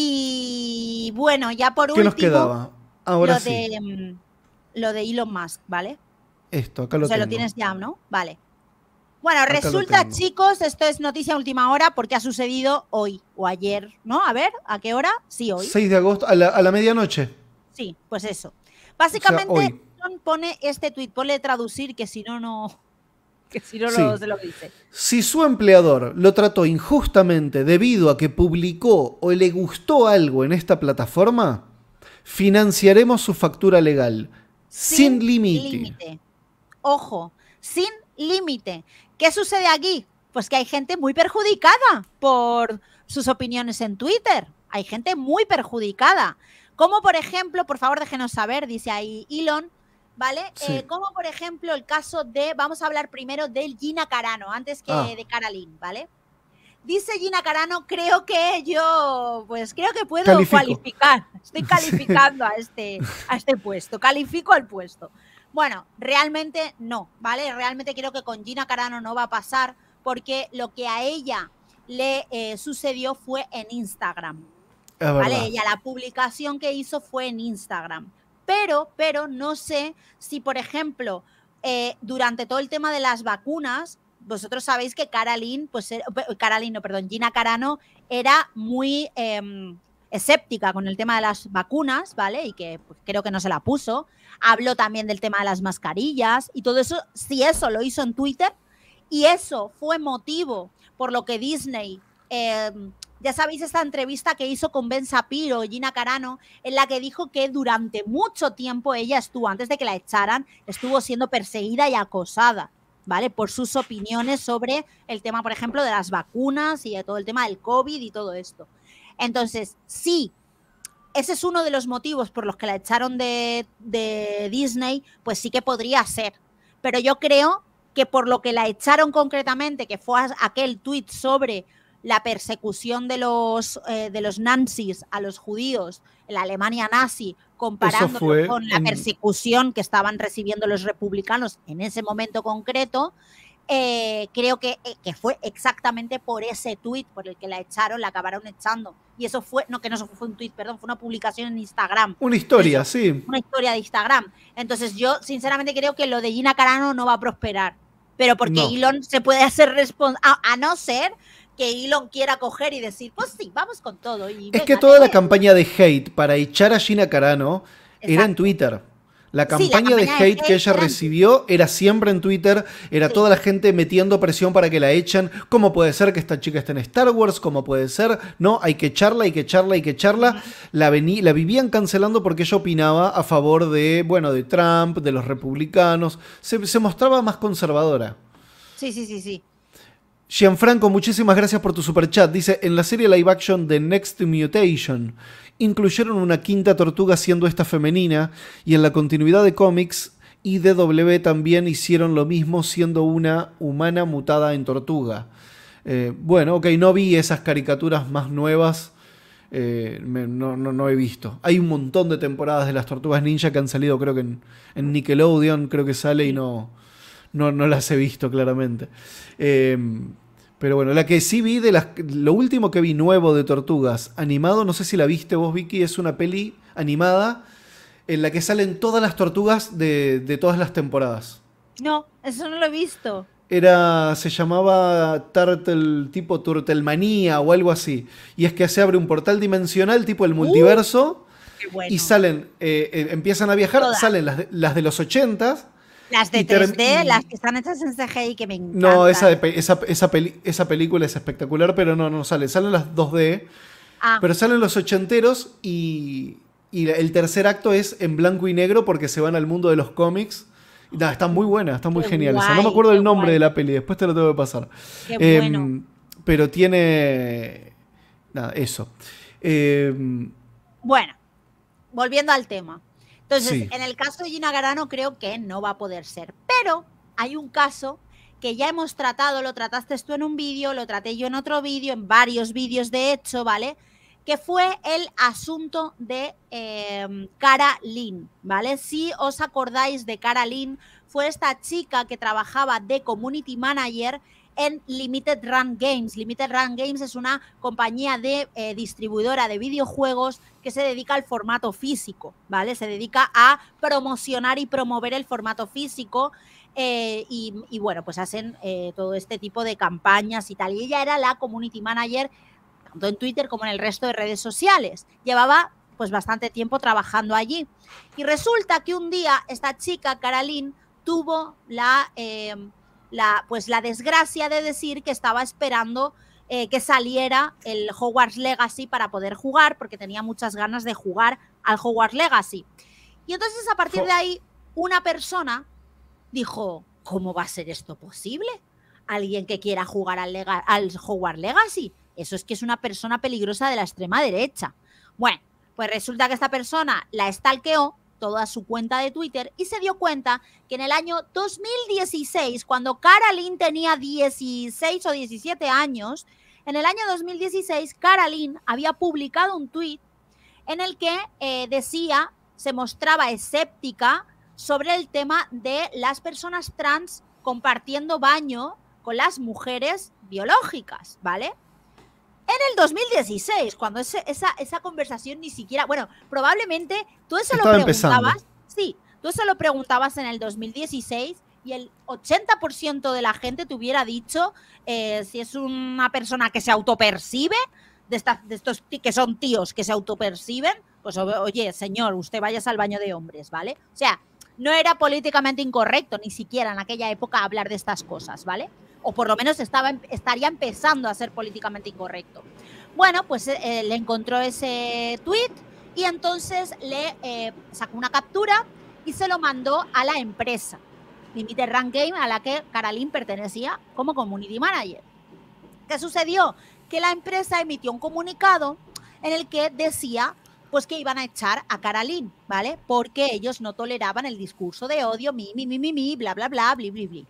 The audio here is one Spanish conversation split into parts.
Y bueno, ya por último. Ah, ahora mm, lo De, Elon Musk, ¿vale? Esto, acá lo o sea, lo tienes ya, ¿no? Vale. Bueno, resulta, chicos, esto es noticia última hora porque ha sucedido hoy o ayer, ¿no? A ver, ¿a qué hora? Sí, hoy. 6 de agosto, a la, medianoche. Sí, pues eso. Básicamente, John pone este tweet ponle traducir que si no, no. si su empleador lo trató injustamente debido a que publicó o le gustó algo en esta plataforma, financiaremos su factura legal sin, sin límite. Ojo, sin límite. ¿Qué sucede aquí? Pues que hay gente muy perjudicada por sus opiniones en Twitter. Hay gente muy perjudicada. Como por ejemplo, por favor déjenos saber, dice ahí Elon, ¿vale? Eh, como por ejemplo el caso de, vamos a hablar primero del Gina Carano, antes que ah. de Caralín, ¿vale? Dice Gina Carano, creo que yo, pues creo que puedo calificar, Estoy calificando a, este, a este puesto, califico al puesto. Bueno, realmente no, ¿vale? Realmente creo que con Gina Carano no va a pasar porque lo que a ella le eh, sucedió fue en Instagram. ¿Vale? Ella la publicación que hizo fue en Instagram pero, pero no sé si, por ejemplo, eh, durante todo el tema de las vacunas, vosotros sabéis que Caroline, pues eh, no, perdón, Gina Carano era muy em, escéptica con el tema de las vacunas, ¿vale? Y que pues, creo que no se la puso. Habló también del tema de las mascarillas y todo eso, si eso lo hizo en Twitter y eso fue motivo por lo que Disney em, ya sabéis esta entrevista que hizo con Ben Sapiro Gina Carano, en la que dijo que durante mucho tiempo ella estuvo, antes de que la echaran, estuvo siendo perseguida y acosada, ¿vale? Por sus opiniones sobre el tema, por ejemplo, de las vacunas y de todo el tema del COVID y todo esto. Entonces, sí, ese es uno de los motivos por los que la echaron de, de Disney, pues sí que podría ser. Pero yo creo que por lo que la echaron concretamente, que fue aquel tuit sobre la persecución de los, eh, de los nazis a los judíos, en la Alemania nazi, comparando con la persecución que estaban recibiendo los republicanos en ese momento concreto, eh, creo que, eh, que, fue exactamente por ese tuit por el que la echaron, la acabaron echando. Y eso fue, no, que no fue un tuit, perdón, fue una publicación en Instagram. Una historia, sí. Una historia de Instagram. Entonces yo sinceramente creo que lo de Gina Carano no va a prosperar. Pero porque Elon se puede hacer responsable, a no ser que Elon quiera coger y decir, pues sí, vamos con todo. es que toda la campaña de hate para echar a Gina Carano era en Twitter. La campaña, de, hate que ella recibió era siempre en Twitter, era toda la gente metiendo presión para que la echen. ¿Cómo puede ser que esta chica esté en Star Wars? ¿Cómo puede ser? No, hay que echarla, hay que echarla, hay que echarla. La, la vivían cancelando porque ella opinaba a favor de, bueno, de Trump, de los republicanos. se mostraba más conservadora. Sí, sí, sí, sí. Gianfranco, muchísimas gracias por tu superchat. Dice, en la serie live action de Next Mutation, incluyeron una quinta tortuga siendo esta femenina, y en la continuidad de cómics, y IDW también hicieron lo mismo siendo una humana mutada en tortuga. Eh, bueno, ok, no vi esas caricaturas más nuevas. Eh, no, no, he visto. Hay un montón de temporadas de las Tortugas Ninja que han salido, creo que en, en Nickelodeon, creo que sale y no, no, no las he visto claramente. Em, pero bueno, la que sí vi de las, lo último que vi nuevo de Tortugas, animado, no sé si la viste vos, Vicky, es una peli animada en la que salen todas las tortugas de, todas las temporadas. No, eso no lo he visto. Era, se llamaba Turtle, tipo Turtlemanía o algo así. Y es que se abre un portal dimensional, tipo el uh, multiverso, y salen, eh, eh, empiezan a viajar, salen las de, las de los ochentas, las de 3D, las que están hechas en CGI que me encantan. No, esa, película es espectacular, pero no, no sale. Salen las 2D, ah. pero salen los ochenteros y, y el tercer acto es en blanco y negro porque se van al mundo de los cómics. No, está muy buenas, están muy geniales. no me acuerdo el nombre de la peli, después te lo tengo que pasar. Em, pero tiene. Nada, eso. Em, bueno, volviendo al tema. Entonces, en el caso de Gina Garano creo que no va a poder ser. Pero hay un caso que ya hemos tratado, lo trataste tú en un vídeo, lo traté yo en otro vídeo, en varios vídeos de hecho, ¿vale? que fue el asunto de eh, em, Cara Lynn, ¿vale? Si os acordáis de Cara Lynn, fue esta chica que trabajaba de community manager en Limited Run Games. Limited Run Games es una compañía de eh, distribuidora de videojuegos que se dedica al formato físico, ¿vale? Se dedica a promocionar y promover el formato físico. Eh, y, bueno, pues hacen eh, todo este tipo de campañas y tal. Y ella era la community manager tanto en Twitter como en el resto de redes sociales. Llevaba pues bastante tiempo trabajando allí. Y resulta que un día esta chica, Caralín, tuvo la, la, pues la desgracia de decir que estaba esperando eh, que saliera el Hogwarts Legacy para poder jugar, porque tenía muchas ganas de jugar al Hogwarts Legacy. Y entonces a partir de ahí, una persona dijo, ¿cómo va a ser esto posible? Alguien que quiera jugar al, al Hogwarts Legacy. Eso es que es una persona peligrosa de la extrema derecha. Bueno, pues resulta que esta persona la estalqueó toda su cuenta de Twitter y se dio cuenta que en el año 2016, cuando Caroline tenía 16 o 17 años, en el año 2016 Caroline había publicado un tweet en el que eh, decía, se mostraba escéptica sobre el tema de las personas trans compartiendo baño con las mujeres biológicas, ¿vale? en el 2016, cuando esa, esa conversación ni siquiera, bueno, probablemente tú eso lo preguntabas, sí, tú eso lo preguntabas en el 2016 y el 80% de la gente te hubiera dicho eh, si es una persona que se autopercibe, de, estas de estos que son tíos que se autoperciben, pues oye, señor, usted vaya al baño de hombres, ¿vale? O sea, no era políticamente incorrecto ni siquiera en aquella época hablar de estas cosas, ¿vale? o por lo menos estaba, estaría empezando a ser políticamente incorrecto. Bueno, pues eh, eh, le encontró ese tweet y entonces le eh, sacó una captura y se lo mandó a la empresa, Limited Run Game, a la que Karalín pertenecía como community manager. ¿Qué sucedió? Que la empresa emitió un comunicado en el que decía pues que iban a echar a Karalín, ¿vale? Porque ellos no toleraban el discurso de odio, mi, mi, mi, mi, mi, bla, bla, bla, bli, bli, bli.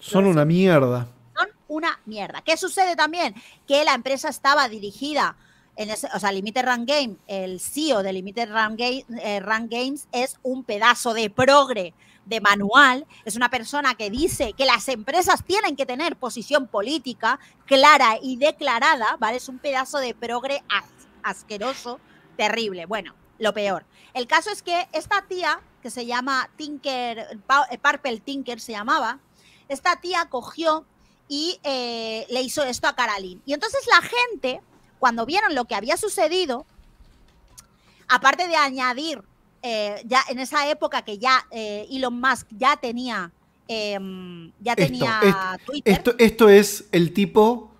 Son una mierda. Son una mierda. ¿Qué sucede también? Que la empresa estaba dirigida en ese, o sea, Limited Run Game, el CEO de Limited Run, Game, eh, Games es un pedazo de progre, de manual, es una persona que dice que las empresas tienen que tener posición política clara y declarada, ¿vale? Es un pedazo de progre asqueroso, terrible. Bueno, lo peor. El caso es que esta tía, que se llama Tinker, eh, Purple Tinker se llamaba, esta tía cogió y eh, le hizo esto a Caralín. Y entonces la gente, cuando vieron lo que había sucedido, aparte de añadir, eh, ya en esa época que ya eh, Elon Musk ya tenía, em, ya tenía esto, Twitter. Esto, es el tipo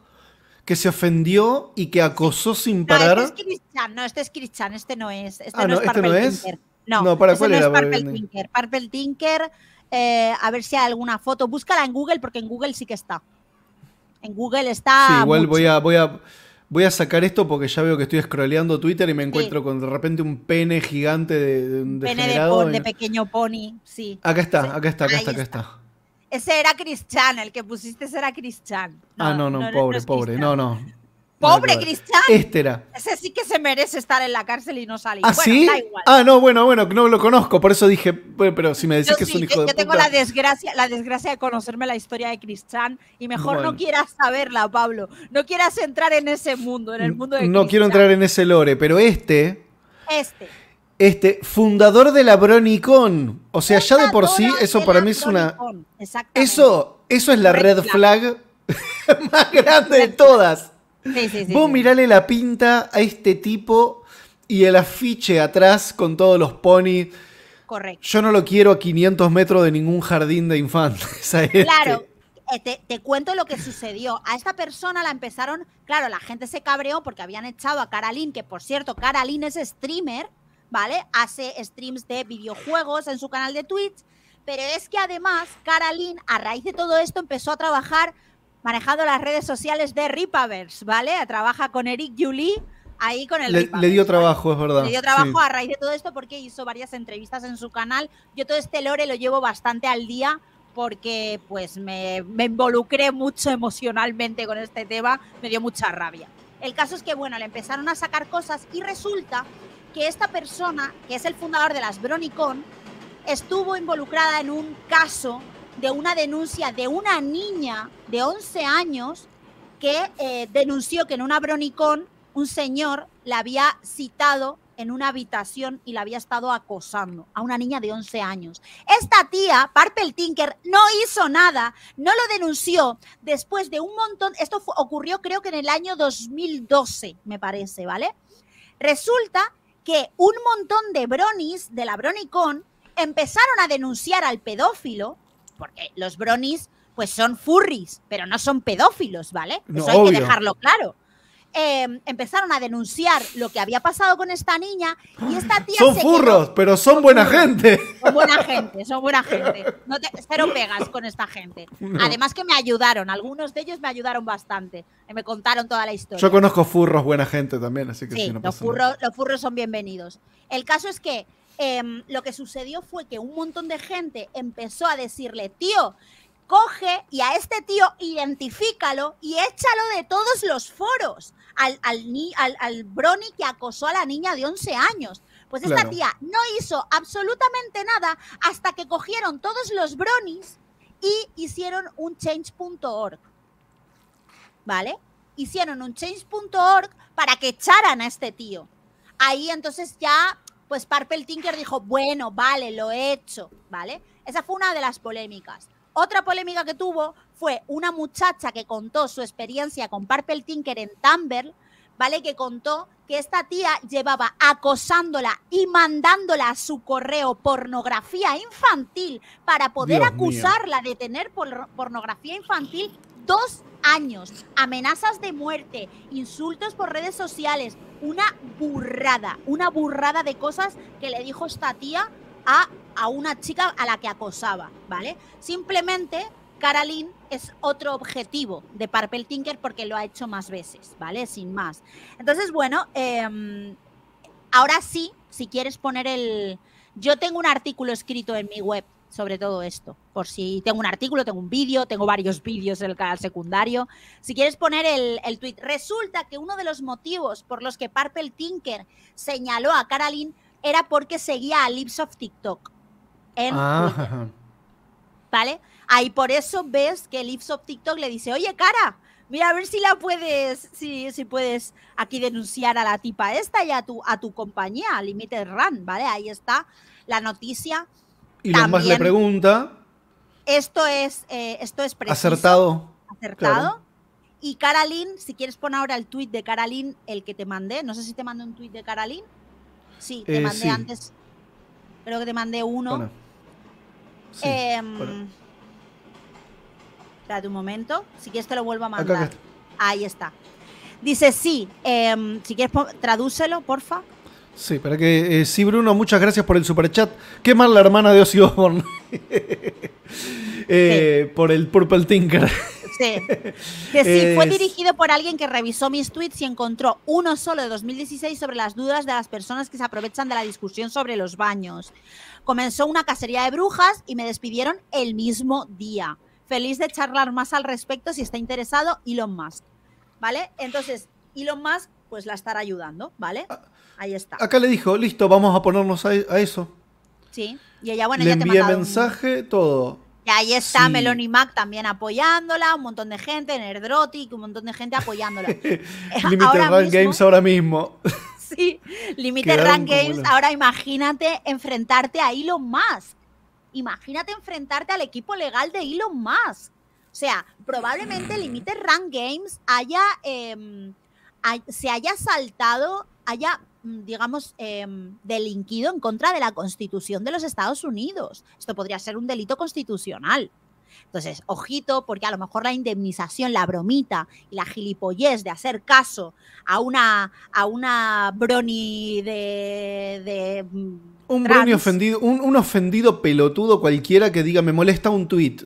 que se ofendió y que acosó sin parar. No, este es Christian, no, este es este no es. Este ah, no, no, es, este no, es? no, ¿para cuál era? Parpel Tinker eh, a ver si hay alguna foto. Búscala en Google porque en Google sí que está. En Google está. Sí, igual voy a. Voy a... Voy a sacar esto porque ya veo que estoy scrolleando Twitter y me encuentro con de repente un pene gigante de, un pene de, pequeño pony, sí. Acá está, acá está, acá está, acá está. Ese era Chris Chan, el que pusiste ese era Chris ah, no, no, pobre, pobre. No, no. Pobre Cristian. Este ese sí que se merece estar en la cárcel y no salir. ¿Ah, sí? Ah, no, bueno, bueno, no lo conozco, por eso dije, pero si me decís que es un hijo yo, de Yo tengo la desgracia, la desgracia de conocerme la historia de Cristian y mejor no quieras saberla, Pablo. No quieras entrar en ese mundo, en el mundo de No quiero entrar en ese lore, pero este este. Este, fundador de la Bronicon. O sea, ya de por sí, eso para mí es una. Eso, eso es la red, flag más grande de todas. Sí, sí, Vos mirale la pinta a este tipo y el afiche atrás con todos los ponis. Correcto. Yo no lo quiero a 500 metros de ningún jardín de infantes. Este. Claro, eh, te, cuento lo que sucedió. A esta persona la empezaron, claro, la gente se cabreó porque habían echado a Caralín, que por cierto, Caralín es streamer, ¿vale? Hace streams de videojuegos en su canal de Twitch, pero es que además Caralín, a raíz de todo esto, empezó a trabajar Manejado las redes sociales de Ripavers, ¿vale? Trabaja con Eric Julie ahí con el. Le, le dio trabajo, es verdad. Le dio trabajo a raíz de todo esto porque hizo varias entrevistas en su canal. Yo todo este lore lo llevo bastante al día porque pues me, me involucré mucho emocionalmente con este tema, me dio mucha rabia. El caso es que, bueno, le empezaron a sacar cosas y resulta que esta persona, que es el fundador de las BronyCon, estuvo involucrada en un caso de una denuncia de una niña de 11 años que eh, denunció que en una bronicón un señor la había citado en una habitación y la había estado acosando a una niña de 11 años. Esta tía, el Tinker, no hizo nada, no lo denunció después de un montón, esto ocurrió creo que en el año 2012, me parece, ¿vale? Resulta que un montón de bronis de la Bronicon empezaron a denunciar al pedófilo porque los bronis pues son furries, pero no son pedófilos, ¿vale? Eso hay que dejarlo claro. Em, empezaron a denunciar lo que había pasado con esta niña y esta tía... Son furros, pero son buena gente. Son buena gente, son buena gente. No te, cero pegas con esta gente. Además que me ayudaron, algunos de ellos me ayudaron bastante, eh, me contaron toda la historia. Yo conozco furros buena gente también, así que sí, los, furros, los furros son bienvenidos. El caso es que em, lo que sucedió fue que un montón de gente empezó a decirle, tío, coge y a este tío identifícalo y échalo de todos los foros al, al, al, Brony que acosó a la niña de 11 años. Pues esta tía no hizo absolutamente nada hasta que cogieron todos los Bronis y hicieron un change.org. ¿Vale? Hicieron un change.org para que echaran a este tío. Ahí entonces ya, pues Parpel Tinker dijo, bueno, vale, lo he hecho, ¿vale? Esa fue una de las polémicas. Otra polémica que tuvo fue una muchacha que contó su experiencia con Purple Tinker en Tumblr, ¿vale? Que contó que esta tía llevaba acosándola y mandándola a su correo pornografía infantil para poder acusarla de tener pornografía infantil dos años, amenazas de muerte, insultos por redes sociales, una burrada, una burrada de cosas que le dijo esta tía a a una chica a la que acosaba, ¿vale? Simplemente Caroline es otro objetivo de Parpel Tinker porque lo ha hecho más veces, ¿vale? Sin más. Entonces, bueno, em, ahora sí, si quieres poner el... Yo tengo un artículo escrito en mi web sobre todo esto, por si tengo un artículo, tengo un vídeo, tengo varios vídeos en el canal secundario. Si quieres poner el, tweet, resulta que uno de los motivos por los que Parpel Tinker señaló a Caroline era porque seguía a Lips of TikTok. Ah, ¿Vale? Ahí por eso ves que el Ipsop TikTok le dice, oye, cara, mira a ver si la puedes, si, si puedes aquí denunciar a la tipa esta y a tu, a tu compañía, a Limited Run, ¿vale? Ahí está la noticia. Y más le pregunta. Esto es, eh, esto es Acertado. Acertado. Y caralín, si quieres poner ahora el tweet de caralín el que te mandé, no sé si te mandé un tweet de caralín Sí, te eh, mandé antes. Creo que te mandé uno. Eh, un momento. Si quieres te lo vuelvo a mandar. Ahí está. Dice, sí, em, si quieres tradúcelo, porfa. Sí, para que... Eh, sí, Bruno, muchas gracias por el superchat. Qué mal la hermana de Ocio eh, Por el Purple Tinker. Sí. Que sí, fue dirigido por alguien que revisó mis tweets y encontró uno solo de 2016 sobre las dudas de las personas que se aprovechan de la discusión sobre los baños. Comenzó una cacería de brujas y me despidieron el mismo día. Feliz de charlar más al respecto si está interesado Elon Musk. ¿Vale? Entonces, Elon Musk pues la estará ayudando, ¿vale? Ah, ahí está. Acá le dijo, listo, vamos a ponernos a, eso. Sí, y ella, bueno, ya te mensaje, todo. Y ahí está Meloni Mac también apoyándola, un montón de gente, Nerdrotic, un montón de gente apoyándola. Limited ahora Run Games ahora mismo. sí. Limited Run Games. Ahora imagínate enfrentarte a Elon Musk. Imagínate enfrentarte al equipo legal de Elon Musk. O sea, probablemente Limited Run Games haya, em, se haya saltado, haya mm, digamos, em, delinquido en contra de la Constitución de los Estados Unidos. Esto podría ser un delito constitucional. Entonces, ojito, porque a lo mejor la indemnización, la bromita y la gilipollez de hacer caso a una, a broni de, mm, un broni ofendido, un, un, ofendido pelotudo cualquiera que diga me molesta un tuit.